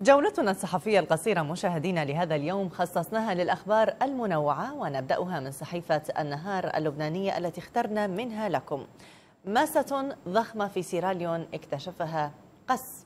جولتنا الصحفية القصيرة مشاهدينا لهذا اليوم خصصناها للأخبار المنوعة ونبدأها من صحيفة النهار اللبنانية التي اخترنا منها لكم ماسة ضخمة في سيراليون اكتشفها قس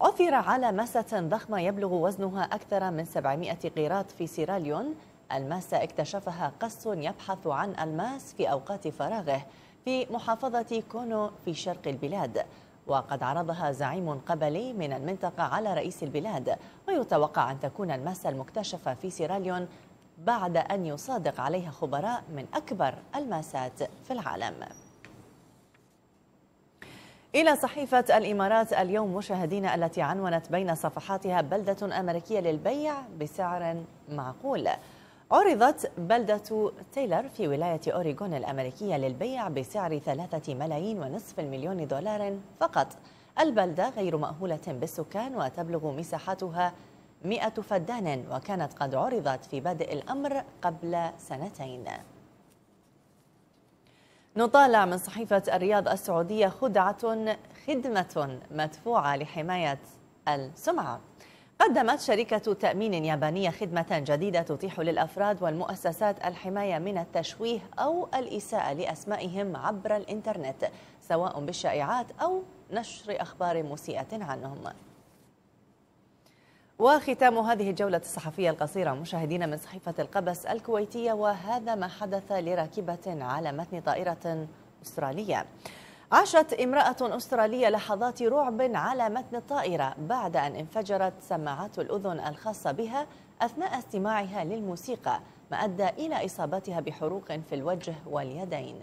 عثر على ماسة ضخمة يبلغ وزنها أكثر من 700 قيراط في سيراليون الماسة اكتشفها قس يبحث عن الماس في أوقات فراغه في محافظة كونو في شرق البلاد وقد عرضها زعيم قبلي من المنطقة على رئيس البلاد ويتوقع أن تكون الماسة المكتشفة في سيراليون بعد أن يصادق عليها خبراء من أكبر الماسات في العالم إلى صحيفة الإمارات اليوم مشاهدينا التي عنونت بين صفحاتها بلدة أمريكية للبيع بسعر معقول عرضت بلدة تايلر في ولاية أوريغون الأمريكية للبيع بسعر ثلاثة ملايين ونصف المليون دولار فقط البلدة غير مأهولة بالسكان وتبلغ مساحتها مئة فدان وكانت قد عرضت في بادئ الأمر قبل سنتين نطالع من صحيفة الرياض السعودية خدعة خدمة مدفوعة لحماية السمعة قدمت شركة تأمين يابانية خدمة جديدة تتيح للأفراد والمؤسسات الحماية من التشويه أو الإساءة لأسمائهم عبر الإنترنت سواء بالشائعات أو نشر أخبار مسيئة عنهم وختام هذه الجولة الصحفية القصيرة مشاهدينا من صحيفة القبس الكويتية وهذا ما حدث لراكبة على متن طائرة أسترالية عاشت امرأة أسترالية لحظات رعب على متن الطائرة بعد أن انفجرت سماعات الأذن الخاصة بها أثناء استماعها للموسيقى ما أدى إلى إصابتها بحروق في الوجه واليدين